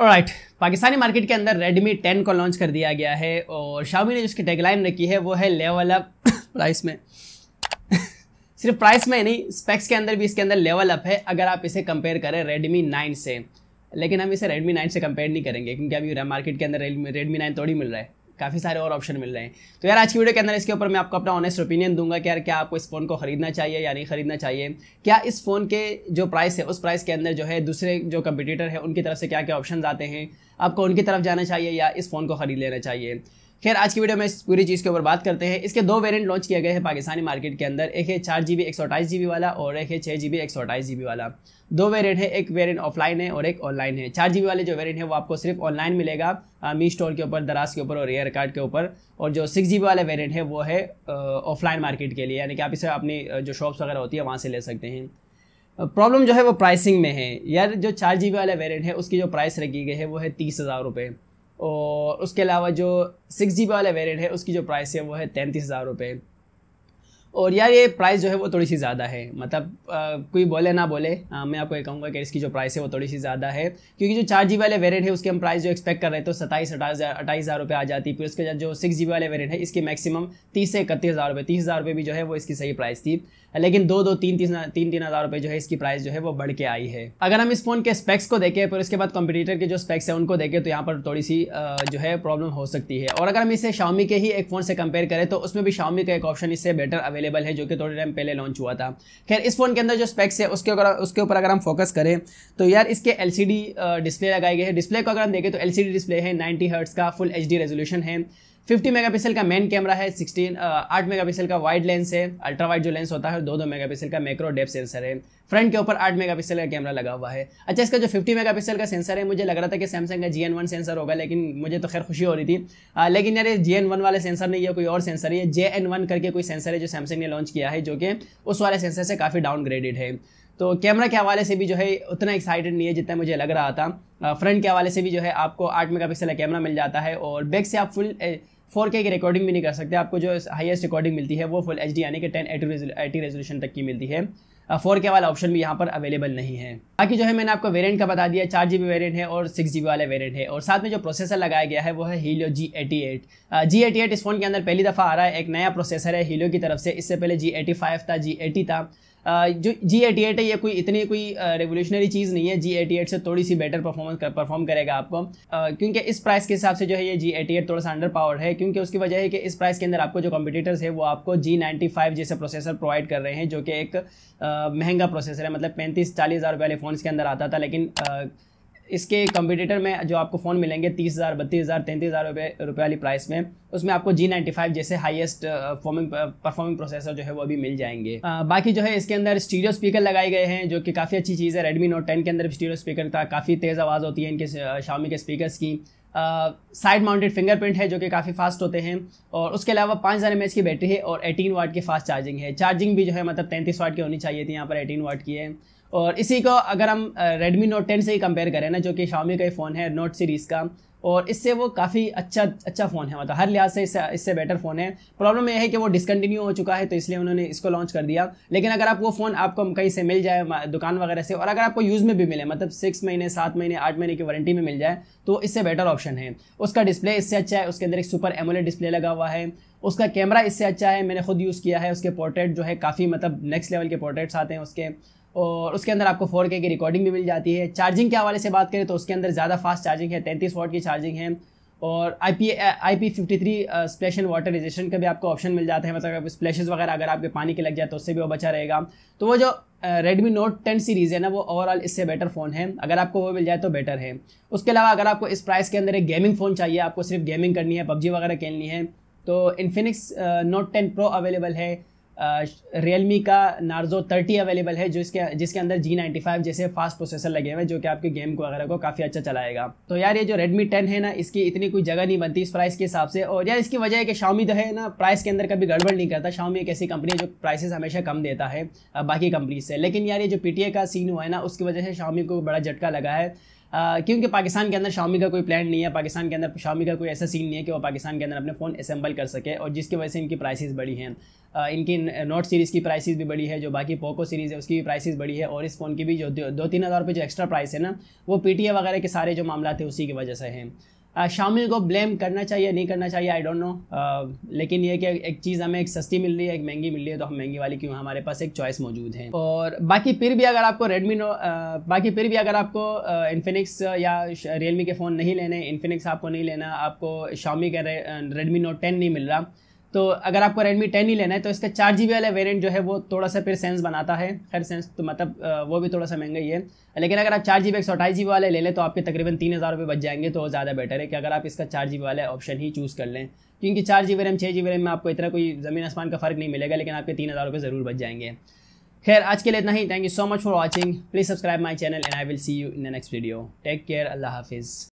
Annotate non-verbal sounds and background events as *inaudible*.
right Pakistani market के अंदर Redmi 10 को लॉन्च कर दिया गया है और शाओमी ने जिसकी टैगलाइन रखी है वो है लेवल अप प्राइस में *laughs* सिर्फ प्राइस में नहीं स्पेक्स के अंदर भी इसके अंदर लेवल अप है अगर आप इसे कंपेयर करें रेडमी नाइन से लेकिन हम इसे रेडमी नाइन से कंपेयर नहीं करेंगे क्योंकि अभी मार्केट के अंदर रेडमी नाइन थोड़ी मिल रहा है काफ़ी सारे और ऑप्शन मिल रहे हैं तो यार आज की वीडियो के अंदर इसके ऊपर मैं आपको अपना ऑनेस्ट ओपिनियन दूंगा कि यार क्या आपको इस फ़ोन को खरीदना चाहिए या नहीं खरीदना चाहिए क्या इस फ़ोन के जो प्राइस है उस प्राइस के अंदर जो है दूसरे जो कंपिटिटर है उनकी तरफ से क्या क्या ऑप्शन आते हैं आपको उनकी तरफ जाना चाहिए या इस फ़ोन को ख़रीद लेना चाहिए खैर आज की वीडियो में इस पूरी चीज़ के ऊपर बात करते हैं इसके दो वेरिएंट लॉन्च किए गए हैं पाकिस्तानी मार्केट के अंदर एक है चार जी बी एक सौ अट्ठाईस जी बी वाला और एक है छः जी बी एक सौ अट्ठाईस जी बी वाला दो वेरिएंट है एक वेरिएंट ऑफलाइन है और एक ऑनलाइन है चार जी बी वाले जो वेरिएंट है वो आपको सिर्फ ऑनलाइन मिलेगा मी स्टोर के ऊपर दराज के ऊपर और एयर कार्ड के ऊपर और जो सिक्स जी बी वाला वेरिएंट है वो है ऑफलाइन मार्केट के लिए यानी कि आप इसे अपनी जो शॉप्स वगैरह होती है वहाँ से ले सकते हैं प्रॉब्लम जो है वो प्राइसिंग में है यार जो चार जी बी वाला वेरिएंट है उसकी जो प्राइस रखी गई है वो है तीस हज़ार रुपये और उसके अलावा जो सिक्स जी वाला वेरियंट है उसकी जो प्राइस है वो है तैंतीस हज़ार रुपये और यार ये प्राइस जो है वो थोड़ी सी ज़्यादा है मतलब आ, कोई बोले ना बोले आ, मैं आपको ये कहूँगा कि इसकी जो प्राइस है वो थोड़ी सी ज़्यादा है क्योंकि जो चार जी वाले वेरियंट है उसके हम प्राइस जो एक्सपेक्ट कर रहे थे तो सताईस अट्ठाईस अट्ठाईस हज़ार रुपये आ जाती फिर उसके बाद जो सिक्स जी वाले वेरियंट है इसकी मैक्सिमम तीस से इकतीस हज़ार रुपये तीस हज़ार रुपये भी जो है वो इसकी सही प्राइस थी लेकिन दो दो तीन तीन तीन तीन हज़ार रुपये जो है इसकी प्राइस जो है वो बढ़ के आई है अगर हम इस फ़ोन के स्पेक्स को देखें फिर उसके बाद कंपटीटर के जो स्पेक्स है उनको देखें तो यहाँ पर थोड़ी सी जो है प्रॉब्लम हो सकती है और अगर हम इसे शामी के ही एक फ़ोन से कंपेयर करें तो उसमें भी शामी का एक ऑप्शन इससे बेटर अवेलेबल है जो कि थोड़े टाइम पहले लॉन्च हुआ था खैर इस फ़ोन के अंदर जो स्पेक्स है उसके अगर उसके ऊपर अगर हम फोकस करें तो यार इसके एल डिस्प्ले लगाई गई है डिस्प्ले को अगर हम देखें तो एल डिस्प्ले है नाइन्टी हर्ट्स का फुल एच रेजोल्यूशन है 50 मेगापिक्सल का मेन कैमरा है 16 आठ मेगापिक्सल का वाइड लेंस है अल्ट्रा वाइड जो लेंस होता है दो दो मेगापिक्सल का मैक्रो डेप सेंसर है फ्रंट के ऊपर आठ मेगापिक्सल का कैमरा लगा हुआ है अच्छा इसका जो 50 मेगापिक्सल का सेंसर है मुझे लग रहा था कि सैमसंग का जी एन वन सेंसर होगा लेकिन मुझे तो खैर खुशी हो रही थी आ, लेकिन यार जी एन वन वाले सेंसर नहीं है कोई और सेंसर है जे एन वन करके कोई सेंसर है जो सैमसंग ने लॉन्च किया है जो कि उस वाले सेंसर से काफ़ी डाउनग्रेडेड है तो कैमरा के हवाले से भी जो है उतना एक्साइटेड नहीं है जितना मुझे लग रहा था फ्रंट के हवाले से भी जो है आपको आठ मेगापिक्सल का कैमरा मिल जाता है और बैक से आप फुल फोर के रिकॉर्डिंग भी नहीं कर सकते आपको जो हाईएस्ट रिकॉर्डिंग मिलती है वो फुल एच यानी कि टेन एटी रेजोल्यूशन तक की मिलती है फोर के वाला ऑप्शन भी यहाँ पर अवेलेबल नहीं है बाकी जो है मैंने आपको वेरिएंट का बता दिया चार जी बी है और सिक्स जी वाला वेरिएंट है और साथ में जो प्रोसेसर लगाया गया है वो है Helio G eighty eight G eighty eight इस फोन के अंदर पहली दफ़ा आ रहा है एक नया प्रोसेसर है हीलो की तरफ से इससे पहले जी एटी फाइव था जी एटी था जो जी एटी एट है ये कोई इतनी कोई रेवोल्यूशनरी चीज़ नहीं है जी एटी एट से थोड़ी सी बेटर परफॉर्मेंस परफॉर्म करेगा आपको क्योंकि इस प्राइस के हिसाब से जो है ये जी एटी एट थोड़ा सा अंडर पावर है क्योंकि उसकी वजह है कि इस प्राइस के अंदर आपको जो कॉम्पिटिटर्स है वो आपको जी नाइन्टी फाइव जैसे प्रोसेसर प्रोवाइड कर रहे हैं जो कि एक महंगा प्रोसेसर है मतलब पैंतीस चालीस हज़ार रुपये वाले फ़ोन्स के अंदर आता था लेकिन इसके कंपटीटर में जो आपको फ़ोन मिलेंगे तीस हज़ार बत्तीस हज़ार तैंतीस हज़ार रुपये रुपये वाली प्राइस में उसमें आपको जी नाइन्टी फाइव जैसे हाईएस्ट परफॉर्मिंग परफॉर्मिंग प्रोसेसर जो है वो अभी मिल जाएंगे आ, uh, बाकी जो है इसके अंदर स्टीरियो स्पीकर लगाए गए हैं जो कि काफ़ी अच्छी चीज़ है रेडमी नोट टेन के अंदर स्टीरियो स्पीकर का काफ़ी तेज़ आवाज़ होती है इनके शामी uh, के स्पीकर्स की साइड माउंटेड फिंगरप्रिंट है जो कि काफ़ी फास्ट होते हैं और उसके अलावा पाँच हज़ार एम की बैटरी है और एटीन वाट की फास्ट चार्जिंग है चार्जिंग भी जो है मतलब तैंतीस वाट की होनी चाहिए थी यहाँ पर एटीन वाट की है और इसी को अगर हम रेडमी नोट टेन से ही कंपेयर करें ना जो कि शामी का ही फ़ोन है नोट सीरीज़ का और इससे वो काफ़ी अच्छा अच्छा फ़ोन है मतलब हर लिहाज से इससे इससे बेटर फ़ोन है प्रॉब्लम यह है कि वो डिसकंटिन्यू हो चुका है तो इसलिए उन्होंने इसको लॉन्च कर दिया लेकिन अगर आप वो फ़ोन आपको कहीं से मिल जाए दुकान वगैरह से और अगर आपको यूज़ में भी मिले मतलब सिक्स महीने सात महीने आठ महीने की वारंटी में मिल जाए तो इससे बेटर ऑप्शन है उसका डिस्प्ले इससे अच्छा है उसके अंदर एक सुपर एमोलेड डिस्प्ले लगा हुआ है उसका कैमरा इससे अच्छा है मैंने खुद यूज़ किया है उसके पोर्ट्रेट जो है काफ़ी मतलब नेक्स्ट लेवल के पोर्ट्रेट्स आते हैं उसके और उसके अंदर आपको फोर की रिकॉर्डिंग भी मिल जाती है चार्जिंग के हवाले से बात करें तो उसके अंदर ज़्यादा फास्ट चार्जिंग है तैंतीस वॉट की चार्जिंग है और I P I P fifty three splash water resistant का भी आपको ऑप्शन मिल जाता है मतलब अगर स्प्लैशेज वगैरह अगर आपके पानी के लग जाए तो उससे भी वो बचा रहेगा तो वो जो रेडमी नोट टेन सीरीज़ है ना वो ओवरऑल इससे बेटर फ़ोन है अगर आपको वो मिल जाए तो बेटर है उसके अलावा अगर आपको इस प्राइस के अंदर एक गेमिंग फ़ोन चाहिए आपको सिर्फ गेमिंग करनी है पबजी वगैरह खेलनी है तो Infinix Note ten Pro available है रियलमी का नार्जो थर्टी अवेलेबल है जो इसके जिसके अंदर जी नाइन्टी फाइव जैसे फास्ट प्रोसेसर लगे हुए हैं जो कि आपके गेम को वगैरह को काफ़ी अच्छा चलाएगा तो यार ये जो रेडमी टेन है ना इसकी इतनी कोई जगह नहीं बनती इस प्राइस के हिसाब से और यार इसकी वजह है कि शामी तो है ना प्राइस के अंदर कभी गड़बड़ नहीं करता शामी एक ऐसी कंपनी है जो प्राइसेस हमेशा कम देता है बाकी कंपनी से लेकिन यार ये जो पी का सीन हुआ है ना उसकी वजह से शामी को बड़ा झटका लगा है क्योंकि पाकिस्तान के अंदर शामी का कोई प्लान नहीं है पाकिस्तान के अंदर शामी का कोई ऐसा सीन नहीं है कि वो पाकिस्तान के अंदर अपने फ़ोन असेंबल कर सके और जिसकी वजह से इनकी प्राइसेस बढ़ी हैं इनकी नोट सीरीज़ की प्राइसेस भी बढ़ी है जो बाकी पोको सीरीज़ है उसकी भी प्राइसेस बढ़ी है और इस फ़ोन की भी जो दो तीन हज़ार रुपये जो एक्स्ट्रा प्राइस है ना वो पी वगैरह के सारे जो मामला थे उसी की वजह से हैं शामिल को ब्लेम करना चाहिए नहीं करना चाहिए आई डोंट नो लेकिन ये कि एक चीज़ हमें एक सस्ती मिल रही है एक महंगी मिल रही है तो हम महंगी वाली क्यों हमारे पास एक चॉइस मौजूद है और बाकी फिर भी अगर आपको रेडमी नो बाकी फिर भी अगर आपको इन्फिनिक्स या रियलमी के फ़ोन नहीं लेने इन्फिनिक्स आपको नहीं लेना आपको शामी का रेडमी नोट टेन नहीं मिल रहा तो अगर आपको Redmi 10 ही लेना है तो इसका चार जी वाला वेरिएंट जो है वो थोड़ा सा फिर सेंस बनाता है खैर सेंस तो मतलब वो भी थोड़ा सा महंगा ही है लेकिन अगर आप चार जी बी एक सौ अठाईस जी वाले ले लें तो आपके तकरीबन तीन हज़ार रुपये बच जाएंगे तो ज़्यादा बेटर है कि अगर आप इसका चार जी वाला ऑप्शन ही चूज़ कर लें क्योंकि चार जी बी रैम छः जी बी रैम में आपको इतना कोई ज़मीन आसमान का फ़र्क नहीं मिलेगा लेकिन आपके तीन हज़ार रुपये ज़रूर बच जाएंगे खैर आज के लिए इतना ही thank you so much for watching please subscribe my channel and I will see you in the next video take care अल्लाह हाफिज़